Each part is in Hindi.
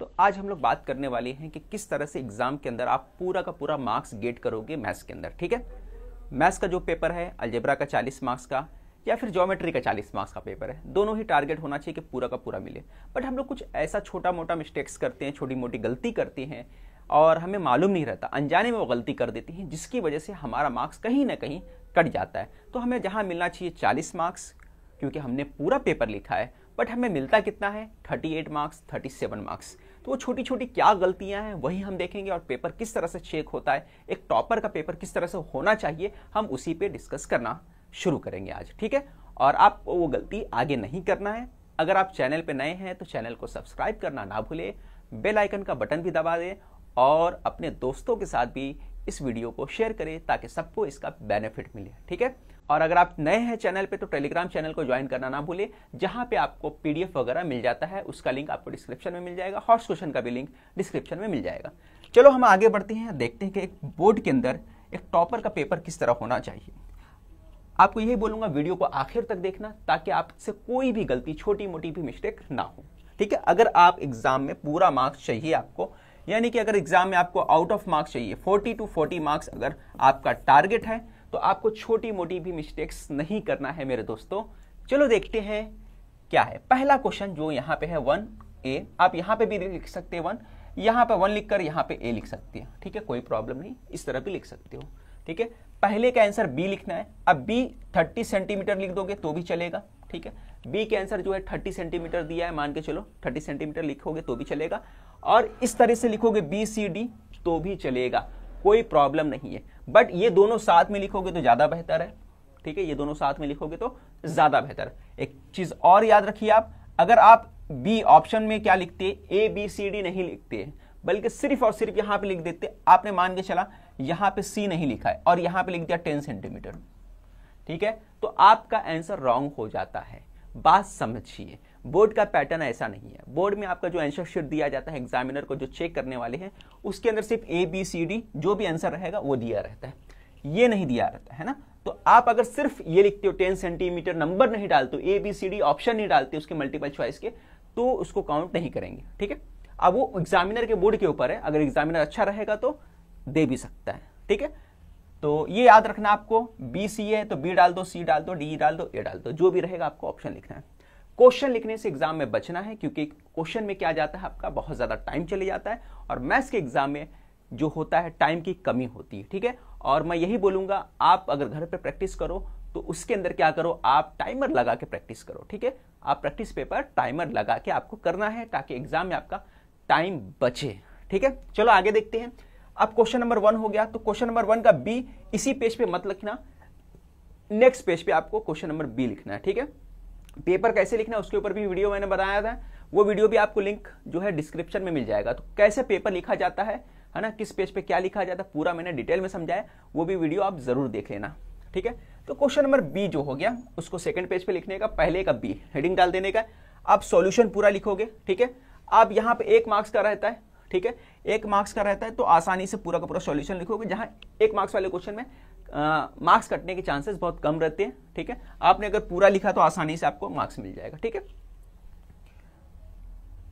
तो आज हम लोग बात करने वाले हैं कि किस तरह से एग्जाम के अंदर आप पूरा का पूरा मार्क्स गेट करोगे मैथ्स के अंदर ठीक है मैथ्स का जो पेपर है अल्जेब्रा का चालीस मार्क्स का या फिर ज्योमेट्री का चालीस मार्क्स का पेपर है दोनों ही टारगेट होना चाहिए कि पूरा का पूरा मिले बट हम लोग कुछ ऐसा छोटा मोटा मिस्टेक्स करते हैं छोटी मोटी गलती करते हैं और हमें मालूम नहीं रहता अनजाने में वो गलती कर देती हैं जिसकी वजह से हमारा मार्क्स कहीं ना कहीं कट जाता है तो हमें जहाँ मिलना चाहिए चालीस मार्क्स क्योंकि हमने पूरा पेपर लिखा है बट हमें मिलता कितना है thirty eight marks thirty seven marks तो वो छोटी छोटी क्या गलतियां हैं वही हम देखेंगे और पेपर किस तरह से चेक होता है एक टॉपर का पेपर किस तरह से होना चाहिए हम उसी पे डिस्कस करना शुरू करेंगे आज ठीक है और आप वो गलती आगे नहीं करना है अगर आप चैनल पे नए हैं तो चैनल को सब्सक्राइब करना ना भूलें बेल आइकन का बटन भी दबा दें और अपने दोस्तों के साथ भी इस वीडियो को शेयर करें ताकि सबको इसका बेनिफिट मिले ठीक है और अगर आप नए हैं चैनल पे तो टेलीग्राम चैनल को ज्वाइन करना ना भूलें जहां पे आपको पीडीएफ वगैरह मिल जाता है उसका लिंक आपको डिस्क्रिप्शन में मिल जाएगा हॉर्स क्वेश्चन का भी लिंक डिस्क्रिप्शन में मिल जाएगा चलो हम आगे बढ़ते हैं देखते हैं कि एक बोर्ड के अंदर एक टॉपर का पेपर किस तरह होना चाहिए आपको यही बोलूंगा वीडियो को आखिर तक देखना ताकि आपसे कोई भी गलती छोटी मोटी भी मिस्टेक ना हो ठीक है अगर आप एग्जाम में पूरा मार्क्स चाहिए आपको यानी कि अगर एग्जाम में आपको आउट ऑफ मार्क्स चाहिए 40 टू 40 मार्क्स अगर आपका टारगेट है तो आपको छोटी मोटी भी मिस्टेक्स नहीं करना है मेरे दोस्तों चलो देखते हैं क्या है पहला क्वेश्चन जो यहाँ पे है वन ए आप यहाँ पे भी लिख सकते हैं वन यहाँ पे वन लिख कर यहाँ पे ए लिख सकते हैं ठीक है कोई प्रॉब्लम नहीं इस तरह भी लिख सकते हो ठीक है पहले का आंसर बी लिखना है अब बी थर्टी सेंटीमीटर लिख दोगे तो भी चलेगा ठीक है बी के आंसर जो है थर्टी सेंटीमीटर दिया है मान के चलो थर्टी सेंटीमीटर लिखोगे तो भी चलेगा और इस तरह से लिखोगे बी सी डी तो भी चलेगा कोई प्रॉब्लम नहीं है बट ये दोनों साथ में लिखोगे तो ज़्यादा बेहतर है ठीक है ये दोनों साथ में लिखोगे तो ज़्यादा बेहतर एक चीज़ और याद रखिए आप अगर आप बी ऑप्शन में क्या लिखते ए बी सी डी नहीं लिखते हैं बल्कि सिर्फ और सिर्फ यहाँ पे लिख देते आपने मान के चला यहाँ पे सी नहीं लिखा है और यहाँ पे लिख दिया टेन सेंटीमीटर ठीक है तो आपका आंसर रॉन्ग हो जाता है बात समझिए बोर्ड का पैटर्न ऐसा नहीं है बोर्ड में आपका जो आंसर शीट दिया जाता है एग्जामिनर को जो चेक करने वाले हैं उसके अंदर सिर्फ ए बी सी डी जो भी आंसर रहेगा वो दिया रहता है ये नहीं दिया रहता है ना तो आप अगर सिर्फ ये लिखते हो टेन सेंटीमीटर नंबर नहीं डालते A B C D option नहीं डालते उसके मल्टीपल चॉइस के तो उसको काउंट नहीं करेंगे ठीक है अब वो एग्जामिनर के बोर्ड के ऊपर है अगर एग्जामिनर अच्छा रहेगा तो दे भी सकता है ठीक है तो ये याद रखना आपको बी सी है तो बी डाल दो सी डाल दो डी डाल दो ए डाल दो जो भी रहेगा आपको ऑप्शन लिखना है क्वेश्चन लिखने से एग्जाम में बचना है क्योंकि क्वेश्चन में क्या जाता है आपका बहुत ज़्यादा टाइम चले जाता है और मैथ्स के एग्जाम में जो होता है टाइम की कमी होती है ठीक है और मैं यही बोलूंगा आप अगर घर पर प्रैक्टिस करो तो उसके अंदर क्या करो आप टाइमर लगा के प्रैक्टिस करो ठीक है आप प्रैक्टिस पेपर टाइमर लगा के आपको करना है ताकि एग्जाम में आपका टाइम बचे ठीक है चलो आगे देखते हैं अब क्वेश्चन नंबर वन हो गया तो क्वेश्चन नंबर वन का बी इसी पेज पे मत लिखना नेक्स्ट पेज पे आपको क्वेश्चन नंबर बी लिखना है ठीक है पेपर कैसे लिखना है उसके ऊपर भी वीडियो मैंने बनाया था वो वीडियो भी आपको लिंक जो है डिस्क्रिप्शन में मिल जाएगा तो कैसे पेपर लिखा जाता है है ना किस पेज पे क्या लिखा जाता है पूरा मैंने डिटेल में समझाया वो भी वीडियो आप जरूर देख लेना ठीक है तो क्वेश्चन नंबर बी जो हो गया उसको सेकंड पेज पे लिखने का पहले का बी हेडिंग डाल देने का आप सॉल्यूशन पूरा लिखोगे ठीक है आप यहाँ पे एक मार्क्स का रहता है ठीक है एक मार्क्स का रहता है तो आसानी से पूरा का पूरा सोल्यूशन लिखोगे जहाँ एक मार्क्स वाले क्वेश्चन में मार्क्स कटने के चांसेस बहुत कम रहते हैं ठीक है आपने अगर पूरा लिखा तो आसानी से आपको मार्क्स मिल जाएगा ठीक है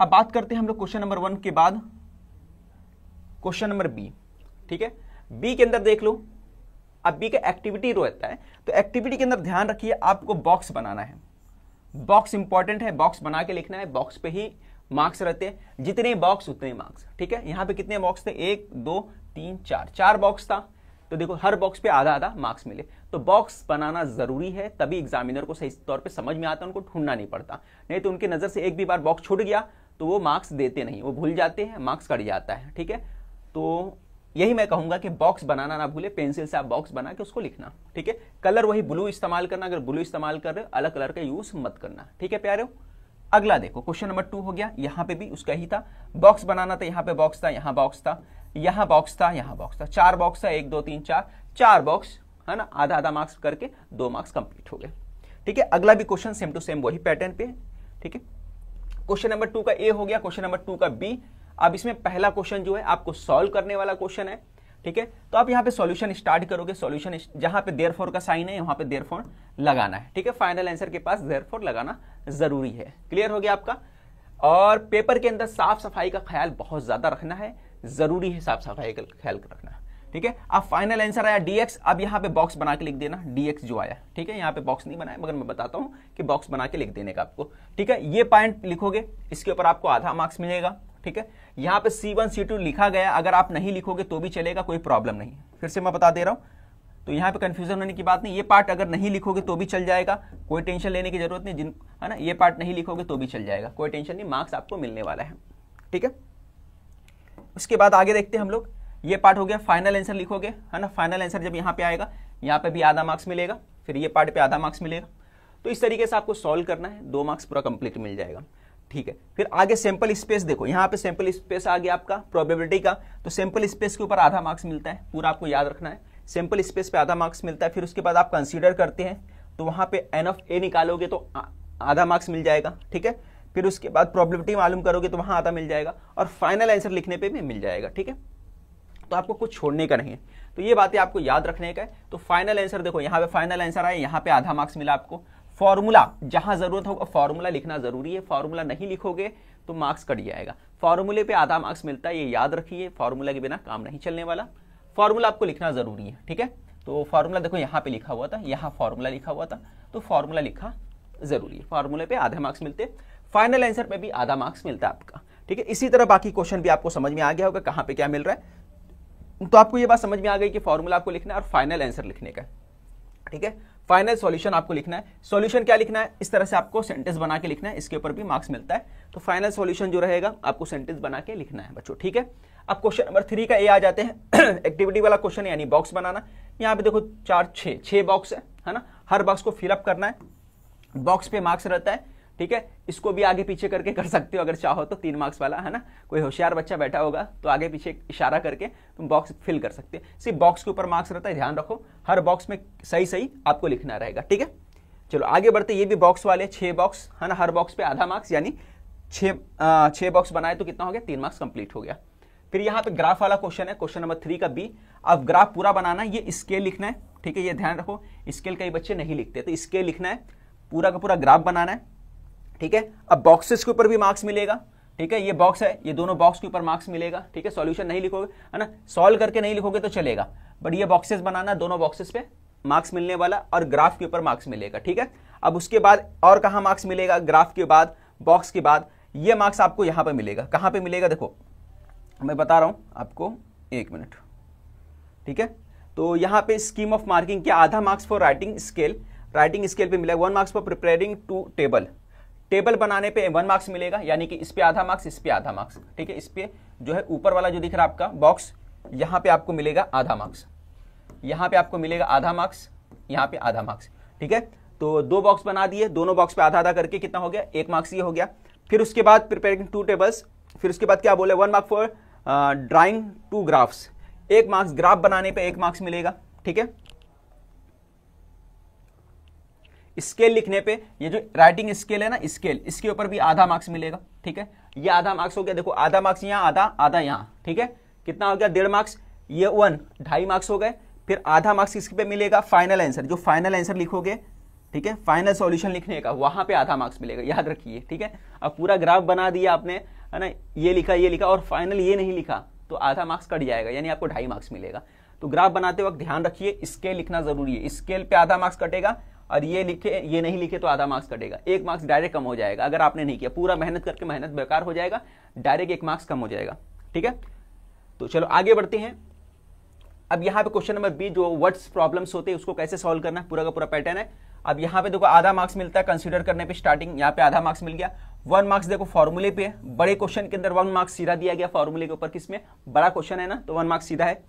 अब बात करते हैं हम लोग क्वेश्चन नंबर वन के बाद क्वेश्चन नंबर बी ठीक है बी के अंदर देख लो अब बी का एक्टिविटी रो रहता है तो एक्टिविटी के अंदर ध्यान रखिए आपको बॉक्स बनाना है बॉक्स इंपॉर्टेंट है बॉक्स बना के लिखना है बॉक्स पे ही मार्क्स रहते हैं जितने बॉक्स उतने मार्क्स ठीक है यहां पे कितने बॉक्स थे एक दो तीन चार चार बॉक्स था तो देखो हर बॉक्स पे आधा आधा मार्क्स मिले तो बॉक्स बनाना जरूरी है तभी एग्जामिनर को सही तौर पे समझ में आता उनको ढूंढना नहीं पड़ता नहीं तो उनकी नज़र से एक भी बार बॉक्स छूट गया तो वो मार्क्स देते नहीं वो भूल जाते हैं मार्क्स कट जाता है ठीक है तो यही मैं कहूंगा कि बॉक्स बनाना ना भूले पेंसिल से आप बॉक्स बना के उसको लिखना ठीक है कलर वही ब्लू इस्तेमाल करना अगर ब्लू इस्तेमाल कर रहे हो अलग कलर का यूज मत करना ठीक है प्यारे अगला देखो क्वेश्चन नंबर टू हो गया यहां पे भी उसका ही था बॉक्स बनाना था यहाँ पे बॉक्स था यहां बॉक्स था यहां बॉक्स था यहां बॉक्स था चार बॉक्स था एक दो तीन चार चार बॉक्स है ना आधा आधा मार्क्स करके दो मार्क्स कंप्लीट हो गए ठीक है अगला भी क्वेश्चन सेम टू सेम वही पैटर्न पे ठीक है क्वेश्चन नंबर टू का ए हो गया क्वेश्चन नंबर टू का बी अब इसमें पहला क्वेश्चन जो है आपको सॉल्व करने वाला क्वेश्चन है ठीक है तो आप यहां पे सॉल्यूशन स्टार्ट करोगे सॉल्यूशन जहां पे देर का साइन है वहां पे देर लगाना है ठीक है फाइनल आंसर के पास देर लगाना जरूरी है क्लियर हो गया आपका और पेपर के अंदर साफ सफाई का ख्याल बहुत ज़्यादा रखना है ज़रूरी है साफ सफाई का ख्याल रखना ठीक है अब फाइनल आंसर आया डीएक्स अब यहां पे बॉक्स बना के लिख देना डीएक्स जो आया ठीक है यहां पे बॉक्स नहीं बनाया मगर मैं बताता हूं कि बॉक्स बना के लिख देने का आपको ठीक है ये पॉइंट लिखोगे इसके ऊपर आपको आधा मार्क्स मिलेगा ठीक है यहां पे सी वन सी टू लिखा गया अगर आप नहीं लिखोगे तो भी चलेगा कोई प्रॉब्लम नहीं फिर से मैं बता दे रहा हूँ तो यहाँ पे कन्फ्यूजन होने की बात नहीं ये पार्ट अगर नहीं लिखोगे तो भी चल जाएगा कोई टेंशन लेने की जरूरत नहीं जिन है ना ये पार्ट नहीं लिखोगे तो भी चल जाएगा कोई टेंशन नहीं मार्क्स आपको मिलने वाला है ठीक है उसके बाद आगे देखते हैं हम लोग ये पार्ट हो गया फाइनल आंसर लिखोगे है ना फाइनल आंसर जब यहाँ पे आएगा यहाँ पे भी आधा मार्क्स मिलेगा फिर ये पार्ट पे आधा मार्क्स मिलेगा तो इस तरीके से आपको सॉल्व करना है दो मार्क्स पूरा कंप्लीट मिल जाएगा ठीक है फिर आगे सैंपल स्पेस देखो यहाँ पे सैंपल स्पेस आ गया आपका प्रोबेबिलिटी का तो सैंपल स्पेस के ऊपर आधा मार्क्स मिलता है पूरा आपको याद रखना है सिंपल स्पेस पे आधा मार्क्स मिलता है फिर उसके बाद आप कंसीडर करते हैं तो वहाँ पे एन ऑफ ए निकालोगे तो आधा मार्क्स मिल जाएगा ठीक है फिर उसके बाद प्रॉब्लिटी मालूम करोगे तो वहाँ आधा मिल जाएगा और फाइनल आंसर लिखने पर भी मिल जाएगा ठीक है तो आपको कुछ छोड़ने का नहीं है तो ये बातें आपको याद रखने का है तो फाइनल आंसर देखो यहाँ पे फाइनल आंसर आया यहाँ पे आधा मार्क्स मिला आपको फॉर्मूला जहाँ ज़रूरत होगा फॉर्मूला लिखना ज़रूरी है फॉर्मूला नहीं लिखोगे तो मार्क्स कट जाएगा फॉर्मूले पे आधा मार्क्स मिलता है ये याद रखिए फॉर्मूला के बिना काम नहीं चलने वाला फॉर्मूला आपको लिखना ज़रूरी है ठीक है तो फार्मूला देखो यहाँ पे लिखा हुआ था यहाँ फार्मूला लिखा हुआ था तो फार्मूला लिखा ज़रूरी है फार्मूले पे आधे मार्क्स मिलते फाइनल आंसर पे भी आधा मार्क्स मिलता है आपका ठीक है इसी तरह बाकी क्वेश्चन भी आपको समझ में आ गया होगा कहाँ पे क्या मिल रहा है तो आपको ये बात समझ में आ गई कि फॉर्मूला आपको लिखना है और फाइनल आंसर लिखने का ठीक है फाइनल सॉल्यूशन आपको लिखना है सॉल्यूशन क्या लिखना है इस तरह से आपको सेंटेंस बना के लिखना है इसके ऊपर भी मार्क्स मिलता है तो फाइनल सॉल्यूशन जो रहेगा आपको सेंटेंस बना के लिखना है बच्चों ठीक है अब क्वेश्चन नंबर थ्री का ए आ जाते हैं एक्टिविटी वाला क्वेश्चन यानी बॉक्स बनाना यहाँ पे देखो चार छः छः बॉक्स है है ना हर बॉक्स को फिलअप करना है बॉक्स पे मार्क्स रहता है ठीक है इसको भी आगे पीछे करके कर सकते हो अगर चाहो तो तीन मार्क्स वाला है ना कोई होशियार बच्चा बैठा होगा तो आगे पीछे इशारा करके तुम बॉक्स फिल कर सकते हो सिर्फ बॉक्स के ऊपर मार्क्स रहता है ध्यान रखो हर बॉक्स में सही सही आपको लिखना रहेगा ठीक है चलो आगे बढ़ते ये भी बॉक्स वाले छः बॉक्स है ना हर बॉक्स पे आधा मार्क्स यानी छः छः बॉक्स बनाए तो कितना हो गया तीन मार्क्स कंप्लीट हो गया फिर यहां पे ग्राफ वाला क्वेश्चन है क्वेश्चन नंबर थ्री का बी अब ग्राफ पूरा बनाना है ये स्केल लिखना है ठीक है ये ध्यान रखो स्केल कई बच्चे नहीं लिखते तो स्केल लिखना है पूरा का पूरा ग्राफ बनाना है ठीक है अब बॉक्सेस के ऊपर भी मार्क्स मिलेगा ठीक है ये बॉक्स है ये दोनों बॉक्स के ऊपर मार्क्स मिलेगा ठीक है सॉल्यूशन नहीं लिखोगे है ना सॉल्व करके नहीं लिखोगे तो चलेगा बट ये बॉक्सेस बनाना दोनों बॉक्सेस पे मार्क्स मिलने वाला और ग्राफ के ऊपर मार्क्स मिलेगा ठीक है अब उसके बाद और कहाँ मार्क्स मिलेगा ग्राफ के बाद बॉक्स के बाद ये मार्क्स आपको यहाँ पर मिलेगा कहाँ पर मिलेगा देखो मैं बता रहा हूँ आपको एक मिनट ठीक है तो यहाँ पे स्कीम ऑफ मार्किंग क्या आधा marks for writing scale writing scale पे मिलेगा one marks for preparing to table table बनाने पे वन मार्क्स मिलेगा यानी कि इस पे आधा मार्क्स इस पे आधा मार्क्स ठीक है इस पे जो है ऊपर वाला जो दिख रहा है आपका बॉक्स यहाँ पे आपको मिलेगा आधा मार्क्स यहाँ पे आपको मिलेगा आधा मार्क्स यहाँ पे आधा मार्क्स ठीक है तो दो बॉक्स बना दिए दोनों बॉक्स पे आधा आधा करके कितना हो गया एक मार्क्स ये हो गया फिर उसके बाद प्रिपेयरिंग टू टेबल्स फिर उसके बाद क्या बोले one mark for drawing to graphs एक मार्क्स ग्राफ बनाने पे एक मार्क्स मिलेगा ठीक है स्केल लिखने पे ये जो राइटिंग स्केल है ना स्केल इसके ऊपर भी आधा मार्क्स मिलेगा ठीक है ये आधा मार्क्स हो गया देखो आधा मार्क्स यहां आधा आधा यहां ठीक है कितना हो गया डेढ़ मार्क्स ये वन ढाई मार्क्स हो गए फिर आधा मार्क्स किसके पे मिलेगा फाइनल आंसर जो फाइनल आंसर लिखोगे ठीक है फाइनल सॉल्यूशन लिखने का वहां पे आधा मार्क्स मिलेगा याद रखिए ठीक है अब पूरा ग्राफ बना दिया आपने है ना ये लिखा ये लिखा और फाइनल ये नहीं लिखा तो आधा मार्क्स कट जाएगा यानी आपको ढाई मार्क्स मिलेगा तो ग्राफ बनाते वक्त ध्यान रखिए स्केल लिखना जरूरी है स्केल पे आधा मार्क्स कटेगा और ये लिखे ये नहीं लिखे तो आधा मार्क्स कटेगा एक मार्क्स डायरेक्ट कम हो जाएगा अगर आपने नहीं किया पूरा मेहनत करके मेहनत बेकार हो जाएगा डायरेक्ट एक मार्क्स कम हो जाएगा ठीक है तो चलो आगे बढ़ते हैं अब यहाँ पे क्वेश्चन नंबर बी जो वर्ड्स प्रॉब्लम्स होते हैं उसको कैसे सॉल्व करना है पूरा का पूरा पैटर्न है अब यहाँ पे देखो आधा मार्क्स मिलता है कंसिडर करने पे स्टार्टिंग यहाँ पे आधा मार्क्स मिल गया वन मार्क्स देखो फॉर्मूले पे बड़े क्वेश्चन के अंदर वन मार्क्स सीधा दिया गया फॉर्मूले के ऊपर किसमें बड़ा क्वेश्चन है ना तो वन मार्क्स सीधा है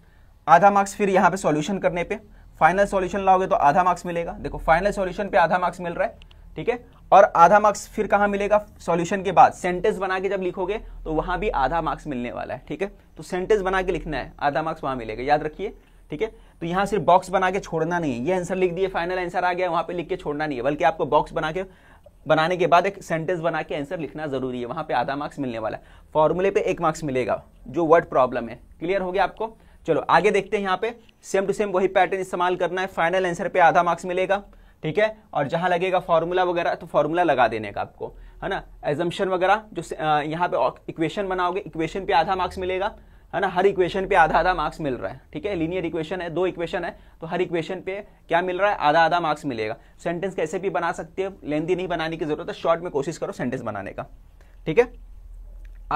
आधा मार्क्स फिर यहाँ पे सॉल्यूशन करने पे फाइनल सॉल्यूशन लाओगे तो आधा मार्क्स मिलेगा देखो फाइनल सॉल्यूशन पे आधा मार्क्स मिल रहा है ठीक है और आधा मार्क्स फिर कहाँ मिलेगा सॉल्यूशन के बाद सेंटेंस बना के जब लिखोगे तो वहाँ भी आधा मार्क्स मिलने वाला है ठीक है तो सेंटेंस बना के लिखना है आधा मार्क्स वहाँ मिलेगा याद रखिए ठीक है तो यहाँ सिर्फ बॉक्स बना के छोड़ना नहीं है ये आंसर लिख दिए फाइनल आंसर आ गया वहाँ पर लिख के छोड़ना नहीं है बल्कि आपको बॉक्स बना के बनाने के बाद एक सेंटेंस बना के आंसर लिखना जरूरी है वहां पे आधा मार्क्स मिलने वाला है फॉर्मूले पे एक मार्क्स मिलेगा जो वर्ड प्रॉब्लम है क्लियर हो गया आपको चलो आगे देखते हैं यहाँ पे सेम टू सेम वही पैटर्न इस्तेमाल करना है फाइनल आंसर पे आधा मार्क्स मिलेगा ठीक है और जहां लगेगा फॉर्मूला वगैरह तो फॉर्मूला लगा देने का आपको है ना एजम्पन वगैरह जो यहाँ पे इक्वेशन बनाओगे इक्वेशन पे आधा मार्क्स मिलेगा है ना हर इक्वेशन पे आधा आधा मार्क्स मिल रहा है ठीक है लीनियर इक्वेशन है दो इक्वेशन है तो हर इक्वेशन पे क्या मिल रहा है आधा आधा मार्क्स मिलेगा सेंटेंस कैसे भी बना सकते हो लेंदी नहीं बनाने की जरूरत है शॉर्ट में कोशिश करो सेंटेंस बनाने का ठीक है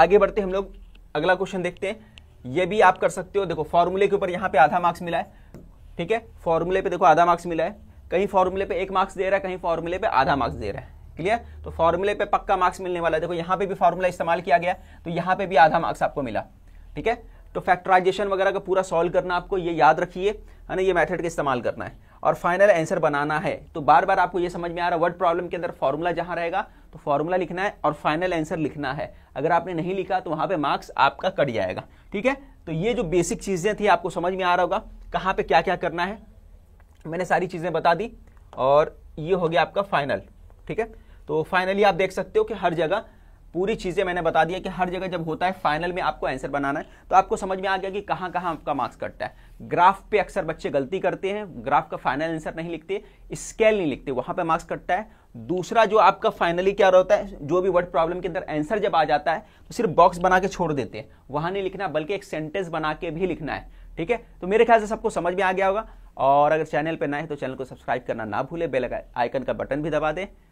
आगे बढ़ते हम लोग अगला क्वेश्चन देखते हैं ये भी आप कर सकते हो देखो फॉर्मूले के ऊपर यहाँ पे आधा मार्क्स मिला है ठीक है फॉर्मूले पे देखो आधा मार्क्स मिला है कहीं फॉर्मूले पे एक मार्क्स दे रहा है कहीं फॉर्मूले पे आधा मार्क्स दे रहा है क्लियर तो फॉर्मूले पे पक्का मार्क्स मिलने वाला है देखो यहाँ पे भी फॉर्मूला इस्तेमाल किया गया तो यहाँ पे भी आधा मार्क्स आपको मिला ठीक है तो फैक्टराइजेशन वगैरह का पूरा सॉल्व करना आपको ये याद रखिए है ना ये मेथड का इस्तेमाल करना है और फाइनल आंसर बनाना है तो बार बार आपको ये समझ में आ रहा है वर्ड प्रॉब्लम के अंदर फॉर्मूला जहाँ रहेगा तो फॉर्मूला लिखना है और फाइनल आंसर लिखना है अगर आपने नहीं लिखा तो वहाँ पे मार्क्स आपका कट जाएगा ठीक है तो ये जो बेसिक चीज़ें थी आपको समझ में आ रहा होगा कहाँ पर क्या क्या करना है मैंने सारी चीज़ें बता दी और ये हो गया आपका फाइनल ठीक है तो फाइनली आप देख सकते हो कि हर जगह पूरी चीज़ें मैंने बता दिया कि हर जगह जब होता है फाइनल में आपको आंसर बनाना है तो आपको समझ में आ गया कि कहां कहां आपका मार्क्स कटता है ग्राफ पे अक्सर बच्चे गलती करते हैं ग्राफ का फाइनल आंसर नहीं लिखते स्केल नहीं लिखते वहां पर मार्क्स कटता है दूसरा जो आपका फाइनली क्या होता है जो भी वर्ड प्रॉब्लम के अंदर आंसर जब आ जाता है तो सिर्फ बॉक्स बना के छोड़ देते हैं वहां नहीं लिखना बल्कि एक सेंटेंस बना के भी लिखना है ठीक है तो मेरे ख्याल से सबको समझ में आ गया होगा और अगर चैनल पर ना है तो चैनल को सब्सक्राइब करना ना भूले बेल आइकन का बटन भी दबा दें